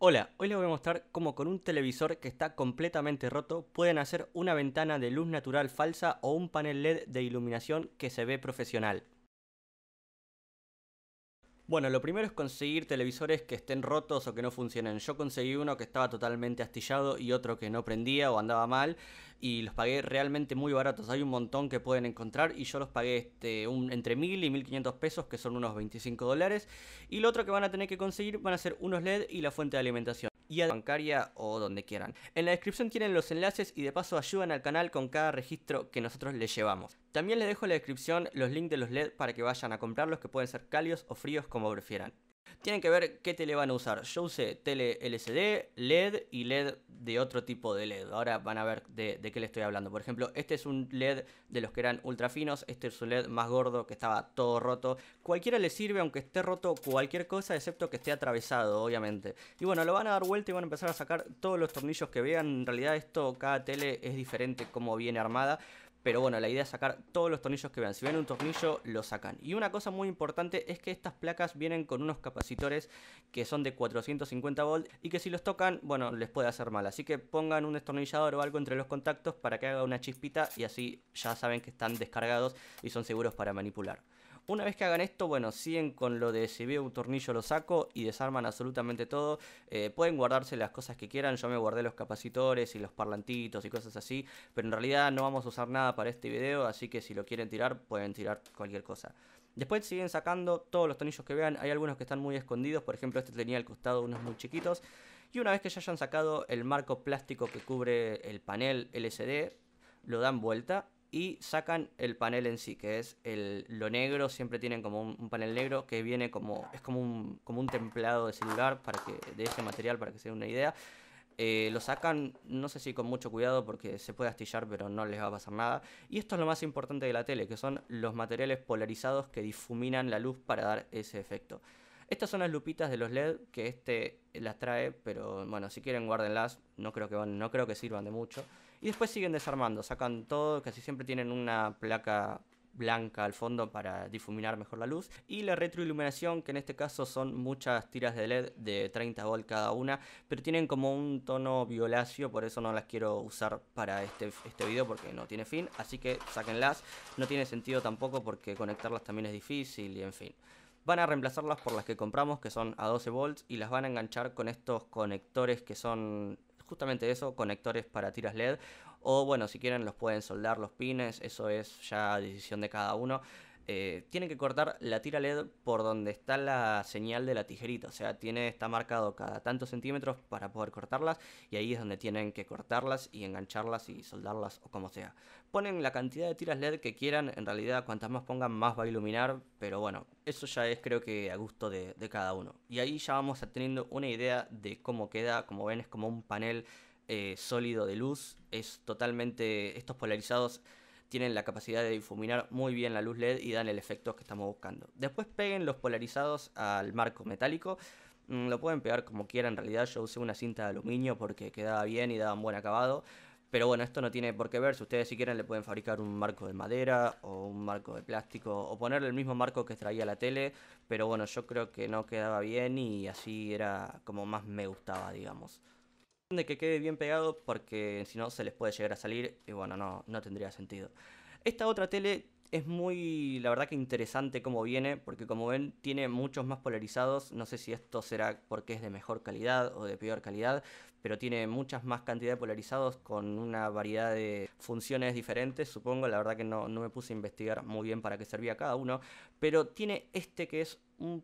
Hola, hoy les voy a mostrar cómo con un televisor que está completamente roto pueden hacer una ventana de luz natural falsa o un panel LED de iluminación que se ve profesional. Bueno, lo primero es conseguir televisores que estén rotos o que no funcionen. Yo conseguí uno que estaba totalmente astillado y otro que no prendía o andaba mal y los pagué realmente muy baratos. Hay un montón que pueden encontrar y yo los pagué este, entre 1000 y 1500 pesos, que son unos 25 dólares. Y lo otro que van a tener que conseguir van a ser unos LED y la fuente de alimentación y a bancaria o donde quieran. En la descripción tienen los enlaces y de paso ayudan al canal con cada registro que nosotros les llevamos. También les dejo en la descripción los links de los LED para que vayan a comprarlos que pueden ser cálidos o fríos como prefieran. Tienen que ver qué tele van a usar. Yo usé tele LCD, LED y LED de otro tipo de LED. Ahora van a ver de, qué le estoy hablando. Por ejemplo, este es un LED de los que eran ultra finos. Este es un LED más gordo que estaba todo roto. Cualquiera le sirve, aunque esté roto cualquier cosa, excepto que esté atravesado, obviamente. Y bueno, lo van a dar vuelta y van a empezar a sacar todos los tornillos que vean. En realidad esto, cada tele es diferente como viene armada pero bueno, la idea es sacar todos los tornillos que vean. Si ven un tornillo, lo sacan. Y una cosa muy importante es que estas placas vienen con unos capacitores que son de 450 volts y que si los tocan, bueno, les puede hacer mal. Así que pongan un destornillador o algo entre los contactos para que haga una chispita y así ya saben que están descargados y son seguros para manipular. Una vez que hagan esto, bueno, siguen con lo de si veo un tornillo lo saco y desarman absolutamente todo. Eh, pueden guardarse las cosas que quieran, yo me guardé los capacitores y los parlantitos y cosas así, pero en realidad no vamos a usar nada para este video, así que si lo quieren tirar, pueden tirar cualquier cosa. Después siguen sacando todos los tornillos que vean, hay algunos que están muy escondidos, por ejemplo este tenía al costado unos muy chiquitos. Y una vez que ya hayan sacado el marco plástico que cubre el panel LCD, lo dan vuelta y sacan el panel en sí, que es el, lo negro, siempre tienen como un, panel negro que viene como, es como un, como un templado de celular para que, de este material para que se den una idea. Eh, lo sacan, no sé si con mucho cuidado porque se puede astillar pero no les va a pasar nada. Y esto es lo más importante de la tele, que son los materiales polarizados que difuminan la luz para dar ese efecto. Estas son las lupitas de los LED que este las trae, pero bueno, si quieren guárdenlas, no creo que, no creo que sirvan de mucho. Y después siguen desarmando, sacan todo, casi siempre tienen una placa blanca al fondo para difuminar mejor la luz y la retroiluminación que en este caso son muchas tiras de LED de 30 volt cada una pero tienen como un tono violáceo por eso no las quiero usar para este, este video porque no tiene fin así que sáquenlas no tiene sentido tampoco porque conectarlas también es difícil y en fin van a reemplazarlas por las que compramos, que son a 12 volts, y las van a enganchar con estos conectores que son justamente eso, conectores para tiras LED. O bueno, si quieren los pueden soldar los pines, eso es ya decisión de cada uno. Eh, tienen que cortar la tira LED por donde está la señal de la tijerita, o sea, tiene, está marcado cada tantos centímetros para poder cortarlas y ahí es donde tienen que cortarlas y engancharlas y soldarlas o como sea. Ponen la cantidad de tiras LED que quieran, en realidad cuantas más pongan más va a iluminar, pero bueno, eso ya es creo que a gusto de, cada uno. Y ahí ya vamos teniendo una idea de cómo queda, como ven es como un panel eh, sólido de luz, es totalmente, estos polarizados tienen la capacidad de difuminar muy bien la luz LED y dan el efecto que estamos buscando. Después peguen los polarizados al marco metálico. Mm, lo pueden pegar como quieran, en realidad yo usé una cinta de aluminio porque quedaba bien y daba un buen acabado. Pero bueno, esto no tiene por qué ver. Si ustedes si quieren le pueden fabricar un marco de madera o un marco de plástico o ponerle el mismo marco que traía la tele. Pero bueno, yo creo que no quedaba bien y así era como más me gustaba, digamos de que quede bien pegado porque si no se les puede llegar a salir y bueno, no, no tendría sentido. Esta otra tele es muy, la verdad que interesante como viene, porque como ven tiene muchos más polarizados, no sé si esto será porque es de mejor calidad o de peor calidad, pero tiene muchas más cantidad de polarizados con una variedad de funciones diferentes, supongo, la verdad que no, no me puse a investigar muy bien para qué servía cada uno, pero tiene este que es un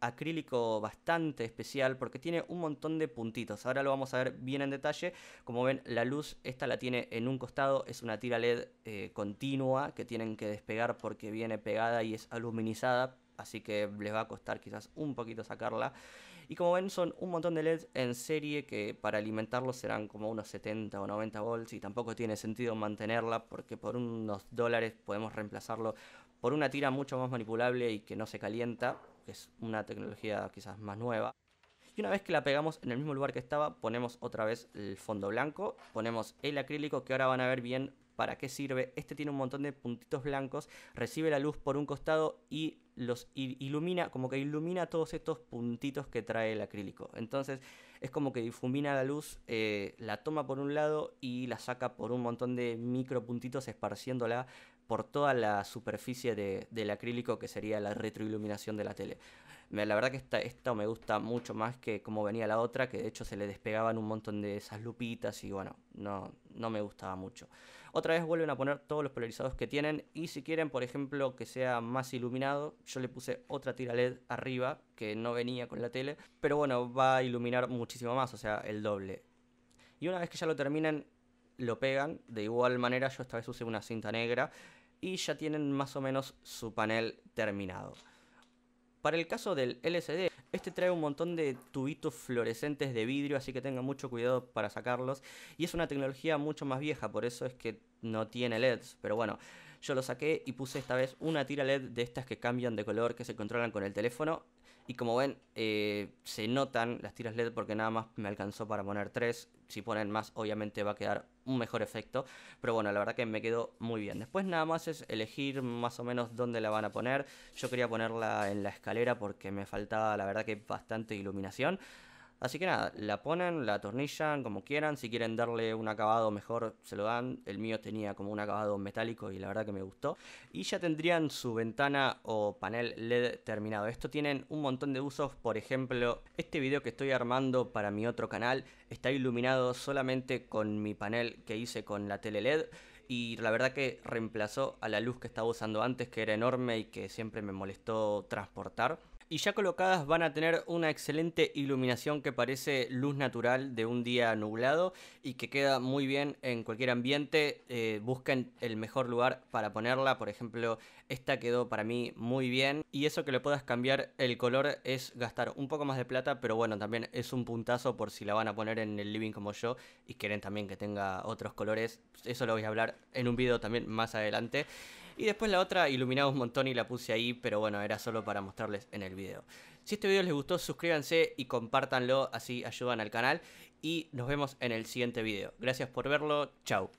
acrílico bastante especial porque tiene un montón de puntitos. Ahora lo vamos a ver bien en detalle. Como ven, la luz esta la tiene en un costado, es una tira LED eh, continua que tienen que despegar porque viene pegada y es aluminizada, así que les va a costar quizás un poquito sacarla. Y como ven son un montón de LEDs en serie que para alimentarlos serán como unos 70 o 90 volts y tampoco tiene sentido mantenerla porque por unos dólares podemos reemplazarlo por una tira mucho más manipulable y que no se calienta, que es una tecnología quizás más nueva. Y una vez que la pegamos en el mismo lugar que estaba, ponemos otra vez el fondo blanco, ponemos el acrílico que ahora van a ver bien para qué sirve. Este tiene un montón de puntitos blancos, recibe la luz por un costado y los ilumina, como que ilumina todos estos puntitos que trae el acrílico. Entonces, es como que difumina la luz, eh, la toma por un lado y la saca por un montón de micro puntitos esparciéndola por toda la superficie del acrílico que sería la retroiluminación de la tele la verdad que esta, me gusta mucho más que como venía la otra, que de hecho se le despegaban un montón de esas lupitas y bueno, no, no me gustaba mucho. Otra vez vuelven a poner todos los polarizados que tienen y si quieren, por ejemplo, que sea más iluminado, yo le puse otra tira LED arriba que no venía con la tele, pero bueno, va a iluminar muchísimo más, o sea, el doble. Y una vez que ya lo terminen, lo pegan, de igual manera yo esta vez usé una cinta negra y ya tienen más o menos su panel terminado. Para el caso del LCD, este trae un montón de tubitos fluorescentes de vidrio, así que tengan mucho cuidado para sacarlos. Y es una tecnología mucho más vieja, por eso es que no tiene LEDs. Pero bueno, yo lo saqué y puse esta vez una tira LED de estas que cambian de color, que se controlan con el teléfono. Y como ven, eh, se notan las tiras LED porque nada más me alcanzó para poner tres. Si ponen más, obviamente va a quedar un mejor efecto. Pero bueno, la verdad que me quedó muy bien. Después nada más es elegir más o menos dónde la van a poner. Yo quería ponerla en la escalera porque me faltaba la verdad que bastante iluminación. Así que nada, la ponen, la atornillan como quieran. Si quieren darle un acabado mejor, se lo dan. El mío tenía como un acabado metálico y la verdad que me gustó. Y ya tendrían su ventana o panel LED terminado. Esto tienen un montón de usos. Por ejemplo, este video que estoy armando para mi otro canal está iluminado solamente con mi panel que hice con la tele LED y la verdad que reemplazó a la luz que estaba usando antes, que era enorme y que siempre me molestó transportar y ya colocadas van a tener una excelente iluminación que parece luz natural de un día nublado y que queda muy bien en cualquier ambiente. Eh, busquen el mejor lugar para ponerla, por ejemplo, esta quedó para mí muy bien y eso que le puedas cambiar el color es gastar un poco más de plata, pero bueno, también es un puntazo por si la van a poner en el living como yo y quieren también que tenga otros colores. Eso lo voy a hablar en un video también más adelante. Y después la otra iluminaba un montón y la puse ahí, pero bueno, era solo para mostrarles en el video. Si este video les gustó, suscríbanse y compártanlo, así ayudan al canal. Y nos vemos en el siguiente video. Gracias por verlo, chao.